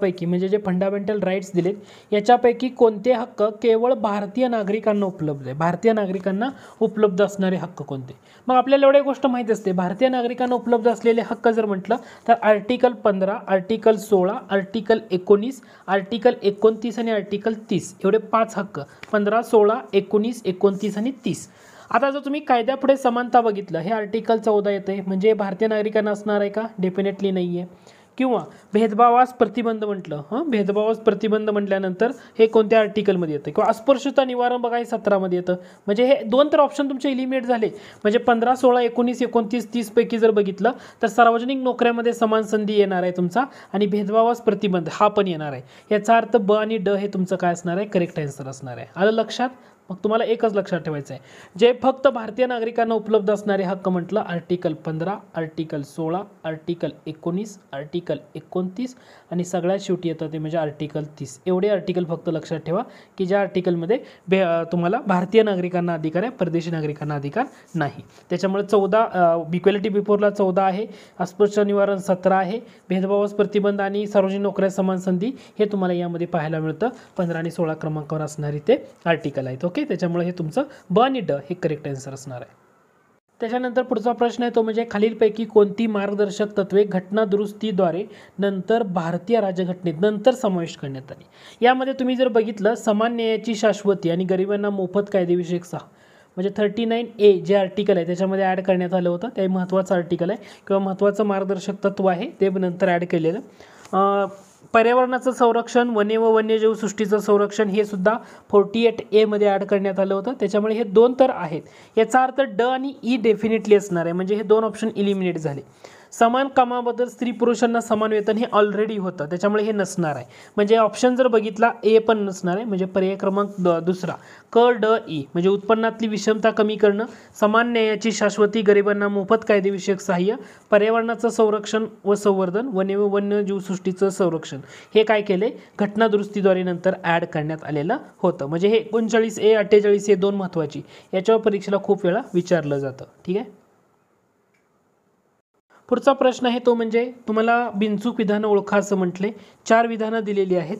पैकी म्हणजे जे फंडामेंटल राईट्स दिलेत याच्यापैकी कोणते हक्क केवळ भारतीय नागरिकांना उपलब्ध आहे भारतीय नागरिकांना उपलब्ध असणारे हक्क कोणते मग आपल्याला एवढ्या गोष्ट माहीत असते भारतीय नागरिकांना उपलब्ध असलेले हक्क जर म्हटलं तर आर्टिकल पंधरा आर्टिकल सोळा आर्टिकल एकोणीस आर्टिकल एकोणतीस आणि आर्टिकल तीस एवढे पाच हक्क पंधरा सोळा एकोणीस एकोणतीस आणि तीस आता जर तुम्ही कायद्यापुढे समानता बघितलं हे आर्टिकल चौदा येते म्हणजे भारतीय नागरिकांना असणार आहे का डेफिनेटली नाही आहे किंवा भेदभावास प्रतिबंध म्हटलं हां भेदभावास प्रतिबंध म्हटल्यानंतर हे कोणत्या आर्टिकलमध्ये येतं किंवा अस्पृश्यता निवारण बघा हे सतरामध्ये येतं म्हणजे हे दोन तर ऑप्शन तुमचे इलिमिनेट झाले म्हणजे पंधरा सोळा एकोणीस एकोणतीस तीसपैकी जर बघितलं तर सार्वजनिक नोकऱ्यामध्ये समान संधी येणार आहे तुमचा आणि भेदभावास प्रतिबंध हा पण येणार आहे याचा अर्थ ब आणि ड हे तुमचं काय असणार आहे करेक्ट आन्सर असणार आहे आलं लक्षात मग तुम्हाला एकच लक्षात ठेवायचं आहे जे फक्त भारतीय नागरिकांना उपलब्ध असणारे हक्क म्हटलं आर्टिकल पंधरा आर्टिकल सोळा आर्टिकल एकोणीस आर्टिकल एकोणतीस आणि सगळ्यात शेवटी येतं ते म्हणजे आर्टिकल तीस एवढे आर्टिकल फक्त लक्षात ठेवा की ज्या आर्टिकलमध्ये भे तुम्हाला भारतीय नागरिकांना अधिकार आहे परदेशी नागरिकांना अधिकार नाही त्याच्यामुळे चौदा बिक्वेलिटी बिफोरला चौदा आहे अस्पृश्य निवारण सतरा आहे भेदभावास प्रतिबंध आणि सार्वजनिक नोकऱ्या समान संधी हे तुम्हाला यामध्ये पाहायला मिळतं पंधरा आणि सोळा क्रमांकावर असणारी ते आर्टिकल आहेत ओके ओके त्याच्यामुळे हे तुमचं ब आणि ड हे करेक्ट आन्सर असणार आहे त्याच्यानंतर पुढचा प्रश्न आहे तो म्हणजे खालीलपैकी कोणती मार्गदर्शक तत्वे घटना दुरुस्तीद्वारे नंतर भारतीय राज्यघटनेत नंतर समावेश करण्यात आली यामध्ये तुम्ही जर बघितलं समान न्यायाची शाश्वती आणि गरिबांना मोफत कायदेविषयक सहा म्हणजे थर्टी नाईन ए जे आर्टिकल आहे त्याच्यामध्ये ॲड करण्यात आलं होतं ते महत्त्वाचं आर्टिकल आहे किंवा महत्त्वाचं मार्गदर्शक तत्व आहे ते नंतर ॲड केलेलं पर्यावरणाचं संरक्षण वने व वन्यजीव सृष्टीचं संरक्षण हे सुद्धा फोर्टी एट एमध्ये ॲड करण्यात आलं होतं त्याच्यामुळे हे दोन तर आहेत याचा अर्थ ड आणि ई e डेफिनेटली असणार आहे म्हणजे हे दोन ऑप्शन इलिमिनेट झाले समान कामाबद्दल स्त्री पुरुषांना समान वेतन हे ऑलरेडी होतं त्याच्यामुळे हे नसणार आहे म्हणजे ऑप्शन जर बघितला ए पण नसणार आहे म्हणजे पर्याय क्रमांक द दुसरा क ड ई म्हणजे उत्पन्नातली विषमता कमी करणं समान न्यायाची शाश्वती गरिबांना मोफत कायदेविषयक सहाय्य पर्यावरणाचं संरक्षण व संवर्धन वन्य व वन्यजीवसृष्टीचं संरक्षण हे काय केले घटनादुरुस्तीद्वारे नंतर ॲड करण्यात आलेलं होतं म्हणजे हे एकोणचाळीस ए अठ्ठेचाळीस हे दोन महत्त्वाची याच्यावर परीक्षेला खूप वेळा विचारलं जातं ठीक आहे पुढचा प्रश्न आहे तो म्हणजे तुम्हाला बिनचूक विधानं ओळखा असं म्हटले चार विधानं दिलेली आहेत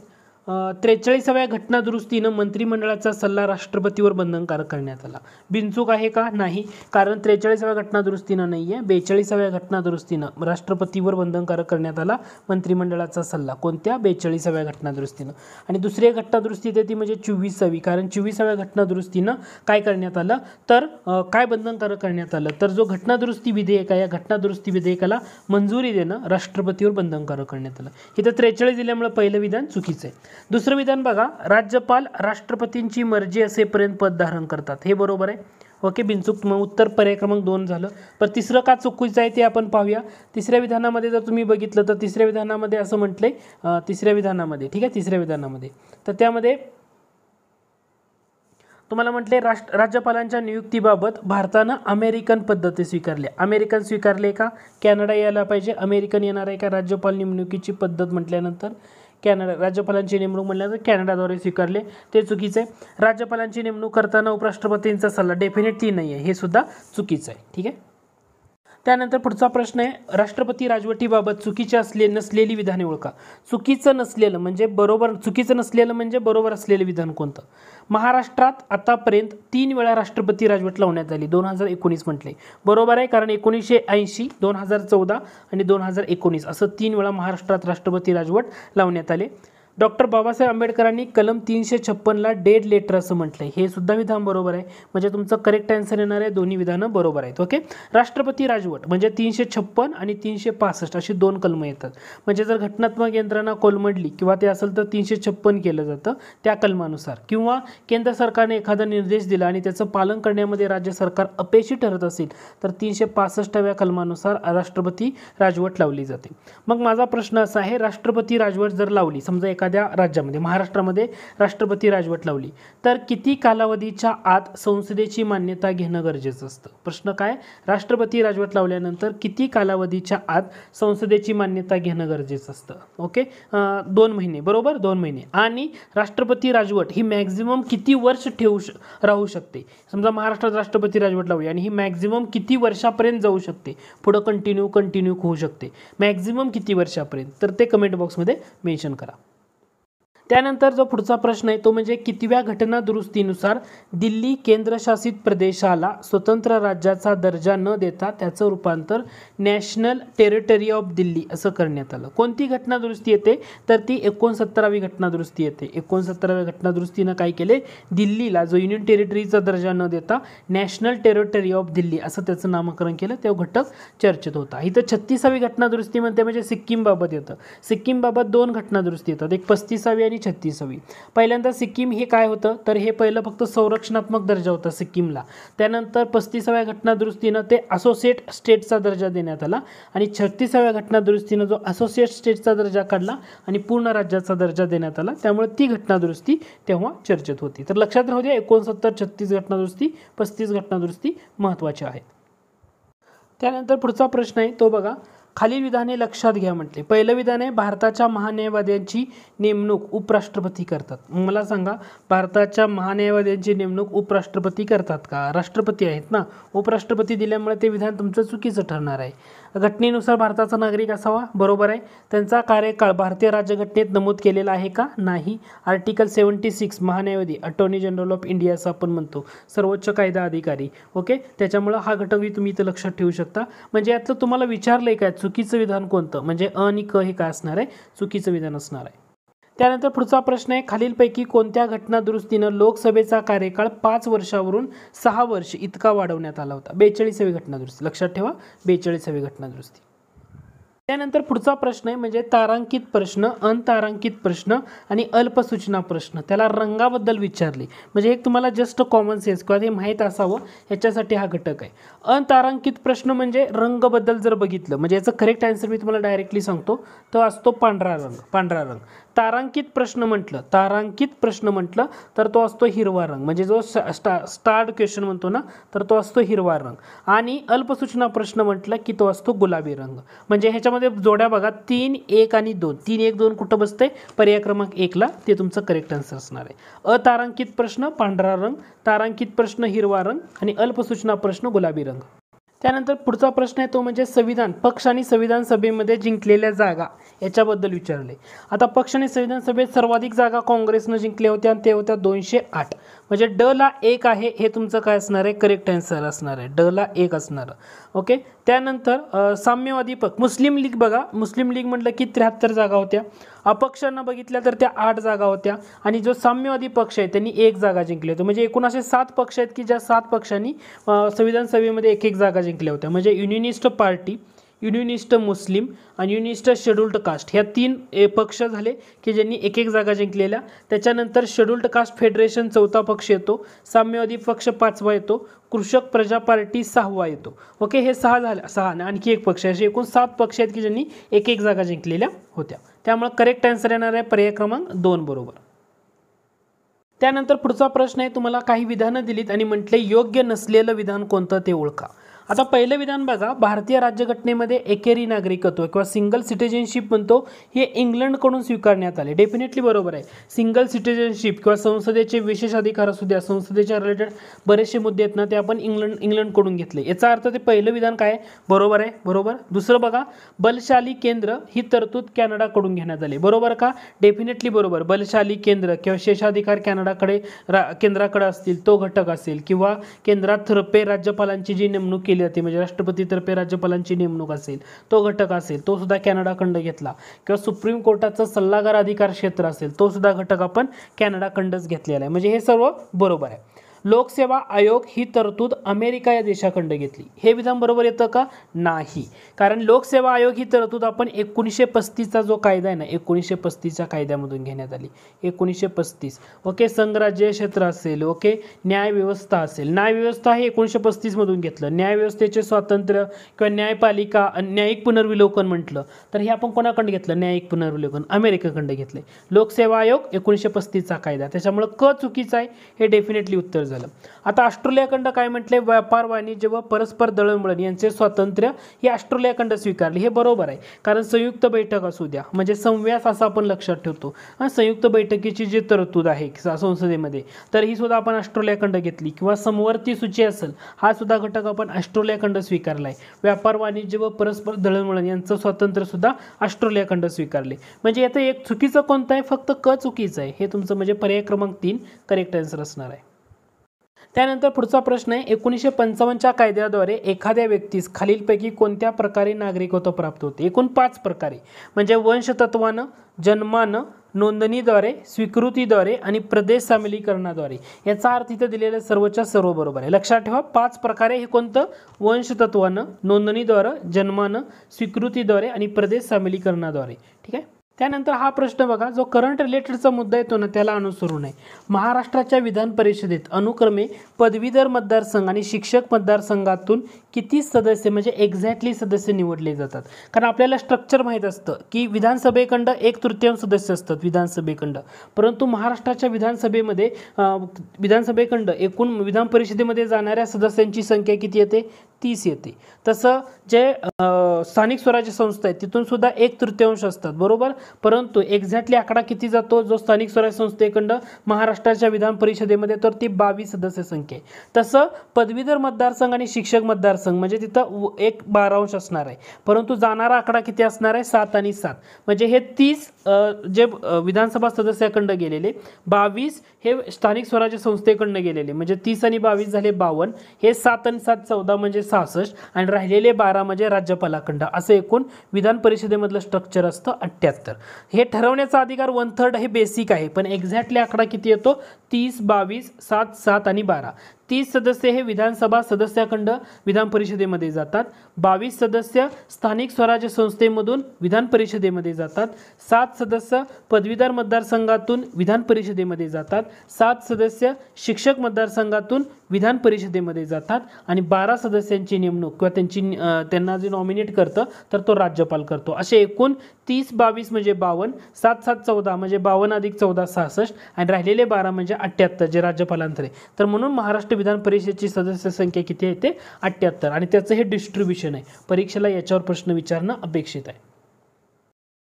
त्रेचाळीसाव्या घटनादुरुस्तीनं मंत्रिमंडळाचा सल्ला राष्ट्रपतीवर बंधनकारक करण्यात आला बिनचूक आहे का नाही कारण त्रेचाळीसाव्या घटनादुरुस्तीनं नाही आहे बेचाळीसाव्या घटनादुरुस्तीनं राष्ट्रपतीवर बंधनकारक करण्यात आला मंत्रिमंडळाचा सल्ला कोणत्या बेचाळीसाव्या घटनादुरुस्तीनं आणि दुसरी घटनादुरुस्ती येते ती म्हणजे चोवीसावी कारण चोवीसाव्या घटनादुरुस्तीनं काय करण्यात आलं तर काय बंधनकारक करण्यात आलं तर जो घटनादुरुस्ती विधेयक आहे या घटनादुरुस्ती विधेयकाला मंजुरी देणं राष्ट्रपतीवर बंधनकारक करण्यात आलं इथं त्रेचाळीस दिल्यामुळे पहिलं विधान चुकीचं आहे दुसरं विधान बघा राज्यपाल राष्ट्रपतींची मर्जी असेपर्यंत पद धारण करतात हे बरोबर आहे ओके बिनचूक मग उत्तर पर्याय दोन झालं पण तिसरं का चुकीचं आहे ते आपण पाहूया तिसऱ्या विधानामध्ये जर तुम्ही बघितलं तर तिसऱ्या विधानामध्ये असं म्हटलंय तिसऱ्या विधानामध्ये ठीक आहे तिसऱ्या विधानामध्ये तर त्यामध्ये तुम्हाला म्हटले राष्ट्र राज्यपालांच्या नियुक्तीबाबत भारतानं अमेरिकन पद्धती स्वीकारली अमेरिकन स्वीकारले का कॅनडा यायला पाहिजे अमेरिकन येणार आहे का राज्यपाल नेमणुकीची पद्धत म्हटल्यानंतर कॅनडा राज्यपालांची नेमणूक म्हणल्यानंतर कॅनडाद्वारे स्वीकारले ते चुकीचं आहे राज्यपालांची नेमणूक करताना उपराष्ट्रपतींचा सल्ला डेफिनेटली नाही आहे हे सुद्धा चुकीचं आहे ठीक आहे त्यानंतर पुढचा प्रश्न आहे राष्ट्रपती राजवटीबाबत चुकीचे असले नसलेली विधाने ओळखा चुकीचं नसलेलं म्हणजे बरोबर चुकीचं नसलेलं म्हणजे बरोबर असलेलं विधान कोणतं महाराष्ट्रात आतापर्यंत तीन वेळा राष्ट्रपती राजवट लावण्यात आली दोन हजार एकोणीस म्हटले बरोबर आहे कारण एकोणीसशे ऐंशी दोन हजार चौदा आणि दोन हजार एकोणीस असं तीन वेळा महाराष्ट्रात राष्ट्रपती राजवट लावण्यात आले डॉक्टर बाबासाहेब आंबेडकरांनी कलम तीनशे छप्पनला डेड लेटर असं म्हटलं हे सुद्धा विधान बरोबर आहे म्हणजे तुमचं करेक्ट आन्सर येणार आहे दोन्ही विधानं बरोबर आहेत ओके राष्ट्रपती राजवट म्हणजे तीनशे छप्पन आणि तीनशे पासष्ट अशी दोन कलमं येतात म्हणजे जर घटनात्मक यंत्रणा कोलमडली किंवा ते असेल तर तीनशे छप्पन केलं जातं त्या कलमानुसार किंवा केंद्र सरकारने एखादा निर्देश दिला आणि त्याचं पालन करण्यामध्ये राज्य सरकार अपेशी ठरत असेल तर तीनशे पासष्टाव्या कलमानुसार राष्ट्रपती राजवट लावली जाते मग माझा प्रश्न असा आहे राष्ट्रपती राजवट जर लावली समजा एखाद्या एखाद्या राज्यामध्ये महाराष्ट्रामध्ये राष्ट्रपती राजवट लावली तर किती कालावधीच्या आत संसदेची मान्यता घेणं गरजेचं असतं प्रश्न काय राष्ट्रपती राजवट लावल्यानंतर किती कालावधीच्या आत संसदेची मान्यता घेणं गरजेचं असतं ओके दोन महिने बरोबर दोन महिने आणि राष्ट्रपती राजवट ही मॅक्झिमम किती वर्ष ठेवू श राहू शकते समजा महाराष्ट्रात राष्ट्रपती राजवट लावली आणि ही मॅक्झिमम किती वर्षापर्यंत जाऊ शकते पुढं कंटिन्यू कंटिन्यू होऊ शकते मॅक्झिमम किती वर्षापर्यंत तर ते कमेंट बॉक्समध्ये मेन्शन करा त्यानंतर जो पुढचा प्रश्न आहे तो म्हणजे कितव्या घटना दुरुस्तीनुसार दिल्ली केंद्रशासित प्रदेशाला स्वतंत्र राज्याचा दर्जा न देता त्याचं रूपांतर नॅशनल टेरिटरी ऑफ दिल्ली असं करण्यात आलं कोणती घटना दुरुस्ती येते तर ती एकोणसत्तरावी घटनादुरुस्ती येते एकोणसत्तराव्या घटनादुरुस्तीनं काय केले दिल्लीला जो युनियन टेरिटरीचा दर्जा न देता नॅशनल टेरिटरी ऑफ दिल्ली असं त्याचं नामकरण केलं तो घटक चर्चेत होता इथं छत्तीसावी घटनादुरुस्ती म्हणते म्हणजे सिक्कीमबाबत येतं सिक्कीमबाबत दोन घटनादुरुस्ती येतात एक पस्तीसावी आणि छत्तीसावी पहिल्यांदा सिक्कीम हे काय होतं तर हे पहिलं फक्त संरक्षणात्मक दर्जा होता सिक्कीमला त्यानंतर पस्तीसाव्या घटनादुरुस्तीनं ते असोसिएट स्टेटचा दर्जा देण्यात आला आणि छत्तीसाव्या घटनादुरुस्तीनं जो असोसिएट स्टेटचा दर्जा काढला आणि पूर्ण राज्याचा दर्जा देण्यात आला त्यामुळे ती घटनादुरुस्ती तेव्हा चर्चेत होती तर लक्षात राहू द्या एकोणसत्तर छत्तीस घटनादुरुस्ती पस्तीस घटनादुरुस्ती महत्त्वाच्या आहेत त्यानंतर पुढचा प्रश्न आहे तो बघा खालील विधाने लक्षात घ्या म्हटले पहिलं विधान आहे भारताच्या महान्यायवाद्यांची नेमणूक उपराष्ट्रपती करतात मला सांगा भारताच्या महान्यायवाद्यांची नेमणूक उपराष्ट्रपती करतात का राष्ट्रपती आहेत ना उपराष्ट्रपती दिल्यामुळे ते विधान तुमचं चुकीचं ठरणार आहे घटनेनुसार भारताचा नागरिक असावा बरोबर आहे त्यांचा कार्यकाळ भारतीय राज्यघटनेत नमूद केलेला आहे का नाही आर्टिकल सेवन्टी सिक्स महान्यायवादी अटॉर्नी जनरल ऑफ इंडिया असं आपण म्हणतो सर्वोच्च कायदा अधिकारी ओके त्याच्यामुळं हा घटक तुम्ही इथं लक्षात ठेवू शकता म्हणजे यातलं तुम्हाला विचारलं आहे काय चुकीचं विधान कोणतं म्हणजे अ आणि क हे काय असणार आहे चुकीचं विधान असणार आहे त्यानंतर पुढचा प्रश्न आहे खालीलपैकी कोणत्या घटना दुरुस्तीनं लोकसभेचा कार्यकाळ पाच वर्षावरून सहा वर्ष इतका वाढवण्यात आला होता बेचाळीसावी घटना दुरुस्ती लक्षात ठेवा बेचाळीसावी घटना दुरुस्ती त्यानंतर पुढचा प्रश्न आहे म्हणजे तारांकित प्रश्न अंतारांकित प्रश्न आणि अल्पसूचना प्रश्न त्याला रंगाबद्दल विचारले म्हणजे एक तुम्हाला जस्ट कॉमन सेन्स किंवा हे माहीत असावं ह्याच्यासाठी हा घटक आहे अंतारांकित प्रश्न म्हणजे रंगबद्दल जर बघितलं म्हणजे याचं करेक्ट आन्सर मी तुम्हाला डायरेक्टली सांगतो तो असतो पांढरा रंग पांढरा रंग तारांकित प्रश्न म्हटलं तारांकित प्रश्न म्हटलं तर तो असतो हिरवा रंग म्हणजे जो स्टा स्टार्ड क्वेश्चन म्हणतो ना तर तो असतो हिरवा रंग आणि अल्पसूचना प्रश्न म्हटलं की तो असतो गुलाबी रंग म्हणजे ह्याच्यामध्ये मध्ये जोड्या बघा तीन एक आणि दोन तीन एक दोन कुठं बसते पर्याय क्रमांक एकला ते तुमचं करेक्ट आन्सर असणार आहे अतारांकित प्रश्न पांढरा रंग तारांकित प्रश्न हिरवा रंग आणि अल्पसूचना प्रश्न गुलाबी रंग त्यानंतर पुढचा प्रश्न आहे तो म्हणजे संविधान पक्ष आणि संविधान सभेमध्ये जिंकलेल्या जागा याच्याबद्दल विचारले आता पक्ष आणि संविधान सभेत सर्वाधिक जागा काँग्रेसनं जिंकल्या होत्या आणि ते होत्या दोनशे आठ म्हणजे ड ला एक आहे हे तुमचं काय असणार आहे करेक्ट आन्सर असणार आहे ड ला एक असणार ओके त्यानंतर साम्यवादी पक्ष मुस्लिम लीग बघा मुस्लिम लीग म्हटलं की त्र्याहत्तर जागा होत्या अपक्षांना बघितल्या तर त्या आठ जागा होत्या आणि जो साम्यवादी पक्ष आहे त्यांनी एक जागा जिंकली होती म्हणजे एकूण असे सात पक्ष आहेत की ज्या सात पक्षांनी संविधान सभेमध्ये एक एक जागा जिंकल्या होत्या म्हणजे युनिनिस्ट पार्टी युनिस्ट मुस्लिम आणि युनिस्ट शेड्युल्ड कास्ट ह्या तीन पक्ष झाले की ज्यांनी एक एक जागा जिंकलेल्या त्याच्यानंतर शेड्युल्ड कास्ट फेडरेशन चौथा पक्ष येतो साम्यवादी पक्ष पाचवा येतो कृषक प्रजा पार्टी सहावा येतो ओके हे सहा झाले सहा आणखी एक पक्ष असे एकूण सात पक्ष आहेत की ज्यांनी एक एक जागा जिंकलेल्या होत्या त्यामुळे करेक्ट आन्सर येणार आहे पर्याय क्रमांक दोन बरोबर त्यानंतर पुढचा प्रश्न आहे तुम्हाला काही विधानं दिलीत आणि म्हटले योग्य नसलेलं विधान कोणतं ते ओळखा आता पहिलं विधान बघा भारतीय राज्यघटनेमध्ये एकेरी नागरिकत्व किंवा सिंगल सिटिझनशिप म्हणतो हे इंग्लंडकडून स्वीकारण्यात आले डेफिनेटली बरोबर आहे सिंगल सिटिझनशिप किंवा संसदेचे विशेष अधिकार असू द्या संसदेच्या रिलेटेड बरेचसे मुद्दे आहेत ना ते आपण इंग्लंड इंग्लंडकडून घेतले याचा अर्थ ते पहिलं विधान काय बरोबर आहे बरोबर दुसरं बघा बलशाली केंद्र ही तरतूद कॅनडाकडून घेण्यात आली बरोबर का डेफिनेटली बरोबर बलशाली केंद्र किंवा शेषाधिकार कॅनडाकडे रा केंद्राकडे असतील तो घटक असेल किंवा केंद्रात थरपे राज्यपालांची जी नेमणूक केली केली जाते म्हणजे राष्ट्रपतीतर्फे राज्यपालांची नेमणूक असेल तो घटक असेल तो सुद्धा कॅनडा खंड घेतला किंवा सुप्रीम कोर्टाचा सल्लागार अधिकार क्षेत्र असेल तो सुद्धा घटक आपण कॅनडा खंडच घेतलेला आहे म्हणजे हे सर्व बरोबर आहे लोकसेवा आयोग ही तरतूद अमेरिका या देशाखंड घेतली हे विधान बरोबर येतं का नाही कारण लोकसेवा आयोग ही तरतूद आपण एकोणीसशे पस्तीसचा जो कायदा आहे ना एकोणीसशे पस्तीसच्या कायद्यामधून घेण्यात आली एकोणीसशे पस्तीस ओके संघराज्य क्षेत्र असेल ओके न्यायव्यवस्था असेल न्यायव्यवस्था हे एकोणीसशे पस्तीसमधून घेतलं न्यायव्यवस्थेचे स्वातंत्र्य किंवा न्यायपालिका न्यायिक पुनर्विलोकन म्हटलं तर हे आपण कोणाकडे घेतलं न्यायिक पुनर्विलोकन अमेरिकेकडे घेतले लोकसेवा आयोग एकोणीसशे पस्तीसचा कायदा त्याच्यामुळं क चुकीचं आहे हे डेफिनेटली उत्तर झालं आता ऑस्ट्रेलिया खंड काय म्हटले व्यापार वाणिज्य व परस्पर दळणवळण यांचे स्वातंत्र्य हे ऑस्ट्रेलिया खंड स्वीकारले हे बरोबर आहे कारण संयुक्त बैठक असू द्या म्हणजे संव्यास असं आपण लक्षात ठेवतो संयुक्त बैठकीची जी तरतूद आहे संसदेमध्ये तर ही सुद्धा आपण ऑस्ट्रेलिया खंड घेतली किंवा समवर्ती सूची असेल हा सुद्धा घटक आपण ऑस्ट्रेलिया खंड व्यापार वाणिज्य व परस्पर दळणवळण यांचं स्वातंत्र्य सुद्धा ऑस्ट्रेलिया खंड स्वीकारले म्हणजे याचं एक चुकीचं कोणतं आहे फक्त क चुकीचं आहे हे तुमचं म्हणजे पर्याय क्रमांक तीन करेक्ट आन्सर असणार आहे त्यानंतर पुढचा प्रश्न आहे एकोणीसशे पंचावन्नच्या कायद्याद्वारे एखाद्या व्यक्तीस खालीलपैकी कोणत्या प्रकारे नागरिकत्व प्राप्त होते एकूण पाच प्रकारे म्हणजे वंशतत्वानं जन्मानं नोंदणीद्वारे स्वीकृतीद्वारे आणि प्रदेश सामिलीकरणाद्वारे याचा अर्थ इथं दिलेलं सर्वच्या सर्व बरोबर आहे लक्षात ठेवा पाच प्रकारे हे कोणतं वंशतत्वानं नोंदणीद्वारे जन्मानं स्वीकृतीद्वारे आणि प्रदेश सामिलीकरणाद्वारे ठीक आहे त्यानंतर हा प्रश्न बघा जो करंट रिलेटेडचा मुद्दा येतो ना त्याला अनुसरून आहे महाराष्ट्राच्या विधान परिषदेत अनुक्रमे पदवीधर मतदारसंघ आणि शिक्षक मतदारसंघातून किती सदस्य म्हणजे एक्झॅक्टली सदस्य निवडले जातात कारण आपल्याला स्ट्रक्चर माहीत असतं की विधानसभेखंड एक तृतीयांश सदस्य असतात विधानसभेखंड परंतु महाराष्ट्राच्या विधानसभेमध्ये विधानसभेखंड एकूण विधान परिषदेमध्ये जाणाऱ्या सदस्यांची संख्या किती येते तीस येते तसं जे स्थानिक स्वराज्य संस्था आहेत तिथून सुद्धा एक तृतीयांश असतात बरोबर परंतु एक्झॅक्टली आकडा किती जातो जो स्थानिक स्वराज्य संस्थेकडं महाराष्ट्राच्या विधान परिषदेमध्ये तर ती बावीस सदस्य संख्या आहे तसं पदवीधर मतदारसंघ आणि शिक्षक मतदारसंघ म्हणजे तिथं एक बारांश असणार आहे परंतु जाणारा आकडा किती असणार आहे सात आणि सात म्हणजे हे तीस जे विधानसभा सदस्याकडं गेलेले बावीस हे स्थानिक स्वराज्य संस्थेकडनं गेलेले म्हणजे तीस आणि बावीस झाले बावन्न हे सात आणि सात चौदा म्हणजे सहासष्ट आणि राहिलेले बारा म्हणजे राज्यपालाखंड असं एकूण विधान परिषदेमधलं स्ट्रक्चर असतं अठ्ठ्याहत्तर हे ठरवण्याचा अधिकार वन थर्ड हे बेसिक आहे पण एक्झॅक्टली आकडा किती येतो तीस बावीस सात सात आणि बारा तीस सदस्य हे विधानसभा सदस्याखंड विधान परिषदेमध्ये जातात बावीस सदस्य स्थानिक स्वराज्य संस्थेमधून विधान परिषदेमध्ये जातात सात सदस्य पदवीधर मतदारसंघातून विधान परिषदेमध्ये जातात सात सदस्य शिक्षक मतदारसंघातून विधान परिषदेमध्ये जातात आणि बारा सदस्यांची नेमणूक किंवा त्यांची त्यांना जे नॉमिनेट करतं तर तो राज्यपाल करतो असे एकूण तीस बावीस म्हणजे बावन्न सात सात चौदा म्हणजे बावन्न अधिक चौदा सहासष्ट आणि राहिलेले बारा म्हणजे अठ्ठ्याहत्तर जे राज्यपालांतर आहे तर म्हणून महाराष्ट्र विधान परिषदेची सदस्य संख्या किती आहे ते अठ्ठ्याहत्तर आणि त्याचं हे डिस्ट्रीब्युशन आहे परीक्षेला याच्यावर प्रश्न विचारणं अपेक्षित आहे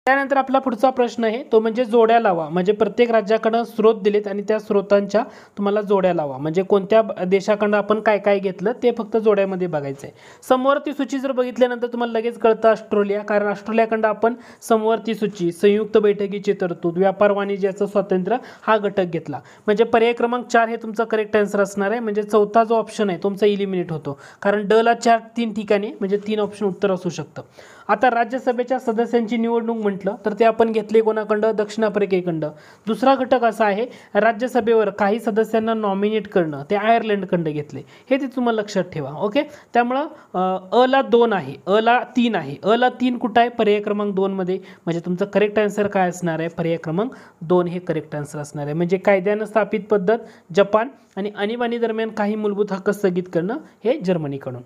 त्यानंतर आपला पुढचा प्रश्न आहे तो म्हणजे जोड्या लावा म्हणजे प्रत्येक राज्याकडं स्रोत दिलेत आणि त्या स्रोतांच्या तुम्हाला जोड्या लावा म्हणजे कोणत्या देशाकडं आपण काय काय घेतलं ते फक्त जोड्यामध्ये बघायचं आहे समवर्ती सूची जर बघितल्यानंतर तुम्हाला लगेच कळतं ऑस्ट्रेलिया कारण ऑस्ट्रेलियाकडं आपण समवर्ती सूची संयुक्त बैठकीची तरतूद व्यापार वाणिज्याचं स्वातंत्र्य हा घटक घेतला म्हणजे पर्याय क्रमांक चार हे तुमचा करेक्ट आन्सर असणार आहे म्हणजे चौथा जो ऑप्शन आहे तुमचा इलिमिनेट होतो कारण डला चार तीन ठिकाणी म्हणजे तीन ऑप्शन उत्तर असू शकतं आता राज्यसभेच्या सदस्यांची निवडणूक म्हटलं तर ते आपण घेतले कोणाकडं दक्षिण आफ्रिकेकडं दुसरा घटक असा आहे राज्यसभेवर काही सदस्यांना नॉमिनेट करणं ते आयर्लंडकडं घेतले हे ते तुम्हाला लक्षात ठेवा ओके त्यामुळं ला दोन आहे अ ला तीन आहे अ ला तीन कुठं आहे पर्याय क्रमांक दोनमध्ये म्हणजे तुमचं करेक्ट आन्सर काय असणार आहे पर्याय क्रमांक दोन हे करेक्ट आन्सर असणार आहे म्हणजे कायद्यानं स्थापित पद्धत जपान आणि आणीबाणी दरम्यान काही मूलभूत हक्क स्थगित करणं हे जर्मनीकडून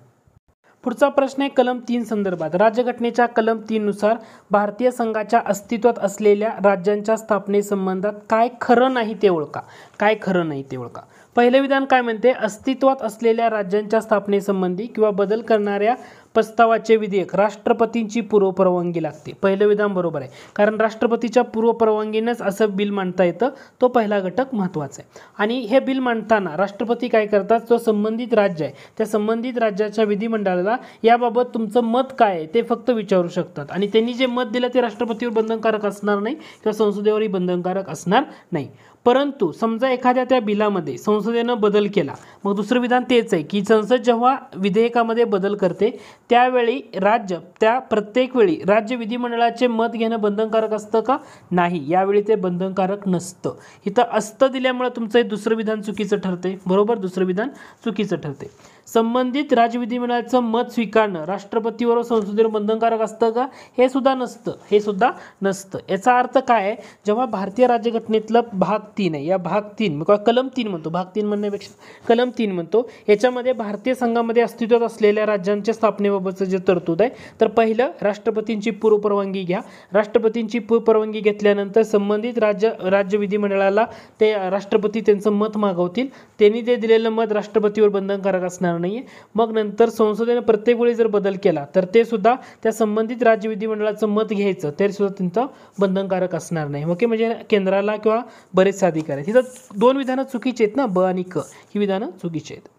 पुढचा प्रश्न आहे कलम तीन संदर्भात राज्यघटनेच्या कलम तीन नुसार भारतीय संघाच्या अस्तित्वात असलेल्या राज्यांच्या स्थापने संबंधात काय खरं नाही ते ओळखा काय खरं नाही ते ओळखा पहिलं विधान काय म्हणते अस्तित्वात असलेल्या राज्यांच्या स्थापनेसंबंधी किंवा बदल करणाऱ्या प्रस्तावाचे विधेयक राष्ट्रपतींची पूर्वपरवानगी लागते पहिलं विधान बरोबर आहे कारण राष्ट्रपतीच्या पूर्वपरवानगीनंच असं बिल मांडता येतं तो पहिला घटक महत्त्वाचा आहे आणि हे बिल मांडताना राष्ट्रपती काय करतात जो संबंधित राज्य आहे त्या संबंधित राज्याच्या विधिमंडळाला याबाबत तुमचं मत काय आहे ते फक्त विचारू शकतात आणि त्यांनी जे मत दिलं ते राष्ट्रपतीवर बंधनकारक असणार नाही किंवा संसदेवरही बंधनकारक असणार नाही परंतु समजा एखाद्या त्या बिलामध्ये संसदेनं बदल केला मग दुसरं विधान तेच आहे की संसद जेव्हा विधेयकामध्ये बदल करते त्यावेळी राज्य त्या प्रत्येक वेळी राज्य विधिमंडळाचे मत घेणं बंधनकारक असतं का नाही यावेळी ते बंधनकारक नसतं इथं असतं दिल्यामुळे तुमचं हे दुसरं विधान चुकीचं ठरते बरोबर दुसरं विधान चुकीचं ठरते संबंधित राज्य विधिमंडळाचं मत स्वीकारणं राष्ट्रपतीवर संसदेवर बंधनकारक असतं का हे सुद्धा नसतं हे सुद्धा नसतं याचा अर्थ काय आहे जेव्हा भारतीय राज्यघटनेतलं भाग तीन आहे या भाग तीन किंवा कलम तीन म्हणतो भाग तीन म्हणण्यापेक्षा कलम तीन म्हणतो याच्यामध्ये भारतीय संघामध्ये अस्तित्वात असलेल्या राज्यांच्या स्थापनेबाबतचं जे तरतूद आहे तर पहिलं राष्ट्रपतींची पूर्वपरवानगी घ्या राष्ट्रपतींची पूर्वपरवानगी घेतल्यानंतर संबंधित राज्य राज्य विधिमंडळाला ते राष्ट्रपती त्यांचं मत मागवतील त्यांनी ते दिलेलं मत राष्ट्रपतीवर बंधनकारक असणार होणार नाही मग नंतर संसदेनं प्रत्येक वेळी जर बदल केला तर ते सुद्धा त्या संबंधित राज्य विधिमंडळाचं मत घ्यायचं ते सुद्धा त्यांचं बंधनकारक असणार नाही ओके म्हणजे केंद्राला किंवा बरेचसे अधिकार आहेत तिथं दोन विधानं चुकीचे आहेत ना ब आणि क ही विधानं चुकीची आहेत